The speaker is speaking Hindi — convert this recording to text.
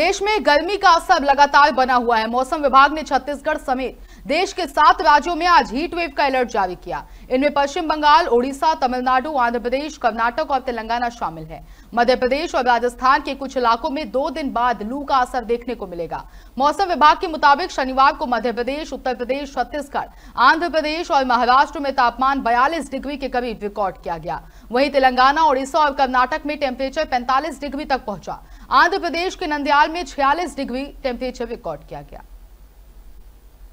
देश में गर्मी का असर लगातार बना हुआ है मौसम विभाग ने छत्तीसगढ़ समेत देश के सात राज्यों में आज हीट वेव का अलर्ट जारी किया इनमें पश्चिम बंगाल ओडिशा तमिलनाडु आंध्र प्रदेश कर्नाटक और तेलंगाना शामिल है मध्य प्रदेश और राजस्थान के कुछ इलाकों में दो दिन बाद लू का असर देखने को मिलेगा मौसम विभाग के मुताबिक शनिवार को मध्य प्रदेश उत्तर प्रदेश छत्तीसगढ़ आंध्र प्रदेश और महाराष्ट्र में तापमान बयालीस डिग्री के करीब रिकॉर्ड किया गया वहीं तेलंगाना ओडिशा और कर्नाटक में टेम्परेचर 45 डिग्री तक पहुंचा आंध्र प्रदेश के नंदियाल में 46 डिग्री टेम्परेचर रिकॉर्ड किया गया